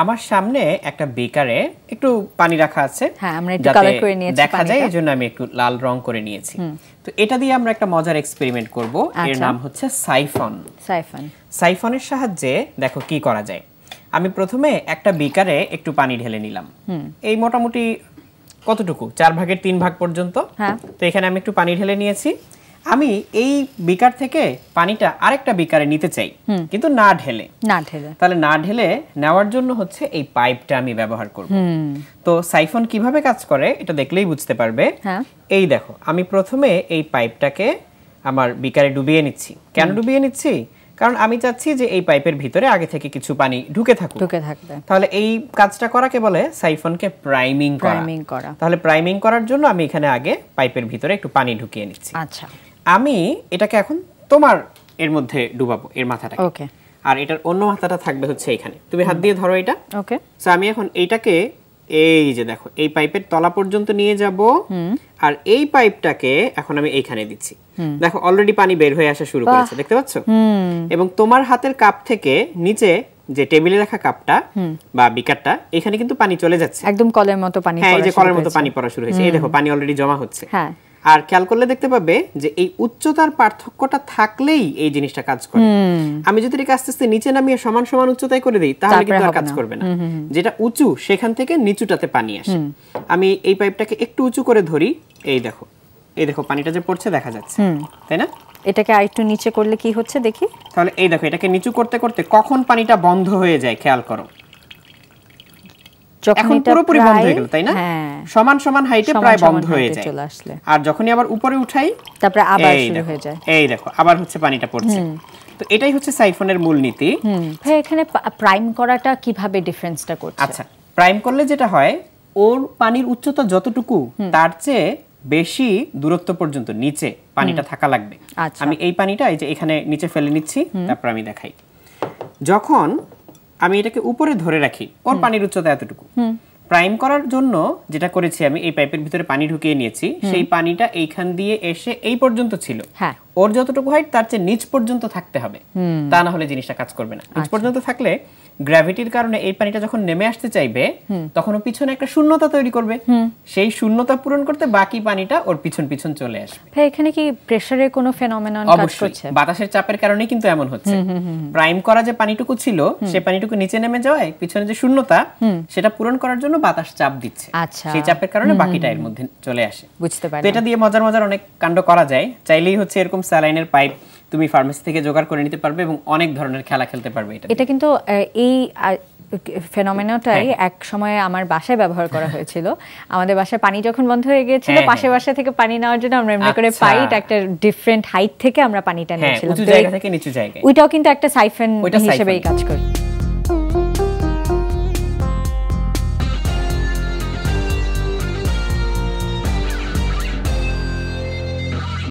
আমার সামনে একটা বেকারে একটু পানি রাখা আছে হ্যাঁ, দেখা যায় এই জন্য আমি একটু লাল রং করে নিয়েছি তো এটা দিয়ে আমরা একটা মজার এক্সপেরিমেন্ট করব এর আচ্ছা। নাম হচ্ছে সাইফন সাইফন সাইফনের সাহায্যে দেখো কি করা যায় আমি প্রথমে একটা বেকারে একটু পানি ঢেলে নিলাম এই মোটামুটি কতটুকু চার ভাগের তিন ভাগ পর্যন্ত হ্যাঁ। তো এখানে আমি একটু পানি ঢেলে নিয়েছি আমি এই বিকার থেকে পানিটা আরেকটা বিকারে নিতে চাই কিন্তু না ঢেলে না ঢেলে তাহলে না ঢেলে নেওয়ার জন্য হচ্ছে এই পাইপটা আমি ব্যবহার করব তো সাইফন কিভাবে কাজ করে এটা দেখলেই বুঝতে পারবে হ্যাঁ। এই দেখো আমি প্রথমে এই পাইপটাকে আমার বিকারে ডুবিয়ে নিচ্ছি কেন ডুবিয়ে নিচ্ছি কারণ আমি চাচ্ছি যে এই পাইপের ভিতরে আগে থেকে কিছু পানি ঢুকে থাকুক ঢুকে থাকবে তাহলে এই কাজটা করাকে বলে সাইফনকে প্রাইমিং করা প্রাইমিং করা তাহলে প্রাইমিং করার জন্য আমি এখানে আগে পাইপের ভিতরে একটু পানি ঢুকিয়ে নিচ্ছি আচ্ছা আমি এটাকে এখন তোমার এর মধ্যে ডুবাবো এর মাথাটা ওকে আর এটার অন্য মাথাটা থাকবে হচ্ছে এখানে তুমি হাত দিয়ে ধরো এটা ওকে সো আমি এখন এইটাকে এই যে দেখো এই পাইপের তলা পর্যন্ত নিয়ে যাব আর এই পাইপটাকে এখন আমি এইখানে দিচ্ছি দেখো অলরেডি পানি বের হয়ে আসা শুরু করেছে দেখতে পাচ্ছ এবং তোমার হাতের কাপ থেকে নিচে যে টেবিলে রাখা কাপটা বা বিকারটা এখানে কিন্তু পানি চলে যাচ্ছে একদম কলের মতো পানি হ্যাঁ এই যে কলের মতো পানি পড়া শুরু হয়েছে এই দেখো পানি অলরেডি জমা হচ্ছে হ্যাঁ আর খেয়াল করলে দেখতে পাবে যে এই উচ্চতার পার্থক্যটা থাকলেই এই জিনিসটা কাজ করে আমি যদি এটাকে আস্তে আস্তে নিচে নামিয়ে সমান সমান উচ্চতায় করে দিই তাহলে কিন্তু আর কাজ করবে না যেটা উঁচু সেখান থেকে নিচুটাতে পানি আসে আমি এই পাইপটাকে একটু উঁচু করে ধরি এই দেখো এই দেখো পানিটা যে পড়ছে দেখা যাচ্ছে তাই না এটাকে আরেকটু নিচে করলে কি হচ্ছে দেখি তাহলে এই দেখো এটাকে নিচু করতে করতে কখন পানিটা বন্ধ হয়ে যায় খেয়াল করো এখন পুরোপুরি বন্ধ হয়ে গেল তাই না হ্যাঁ, সমান সমান হাইটে প্রায় বন্ধ হয়ে যায় চলে আসলে আর যখনই আবার উপরে উঠাই তারপরে আবার শুরু হয়ে যায় এই দেখো আবার হচ্ছে পানিটা পড়ছে তো এটাই হচ্ছে সাইফনের মূল নীতি ভাই এখানে প্রাইম করাটা কিভাবে ডিফারেন্সটা করছে আচ্ছা প্রাইম করলে যেটা হয় ওর পানির উচ্চতা যতটুকু তার চেয়ে বেশি দূরত্ব পর্যন্ত নিচে পানিটা থাকা লাগবে আচ্ছা। আমি এই পানিটা এই যে এখানে নিচে ফেলে নিচ্ছি তারপর আমি দেখাই যখন আমি এটাকে উপরে ধরে রাখি ওর পানির উচ্চতা এতটুকু প্রাইম করার জন্য যেটা করেছি আমি এই পাইপের ভিতরে পানি ঢুকিয়ে নিয়েছি সেই পানিটা এইখান দিয়ে এসে এই পর্যন্ত ছিল হ্যাঁ। ওর যতটুকু হাইট তার চেয়ে নিচ পর্যন্ত থাকতে হবে তা না হলে জিনিসটা কাজ করবে না নিচ আচ্ছা। পর্যন্ত থাকলে গ্র্যাভিটির কারণে এই পানিটা যখন নেমে আসতে চাইবে তখন ও পিছনে একটা শূন্যতা তৈরি করবে সেই শূন্যতা পূরণ করতে বাকি পানিটা ওর পিছন পিছন চলে আসবে ভাই এখানে কি প্রেসারের কোনো ফেনোমেনন কাজ করছে বাতাসের চাপের কারণে কিন্তু এমন হচ্ছে প্রাইম করা যে পানিটুকু ছিল সে পানিটুকু নিচে নেমে যাওয়ায় পিছনে যে শূন্যতা সেটা পূরণ করার জন্য বাতাস চাপ দিচ্ছে আচ্ছা। সেই চাপের কারণে বাকিটা এর মধ্যে চলে আসে বুঝতে পারি এটা দিয়ে মজার মজার অনেক কাণ্ড করা যায় চাইলেই হচ্ছে এরকম স্যালাইনের পাইপ তুমি ফার্মেসি থেকে জোগাড় করে নিতে পারবে এবং অনেক ধরনের খেলা খেলতে পারবে এটা এটা কিন্তু এই ফেনোমেনাটাই হ্যাঁ। এক সময় আমার বাসায় ব্যবহার করা হয়েছিল আমাদের বাসায় পানি যখন বন্ধ হয়ে গিয়েছিল হ্যাঁ, পাশে হ্যাঁ। বাসা থেকে পানি নেওয়ার জন্য আমরা এমনি করে আচ্ছা। পাইপ একটা ডিফারেন্ট হাইট থেকে আমরা পানিটা নিয়েছিলাম উঁচু জায়গা থেকে নিচু জায়গায় ওইটাও কিন্তু একটা সাইফেন হিসেবেই কাজ করে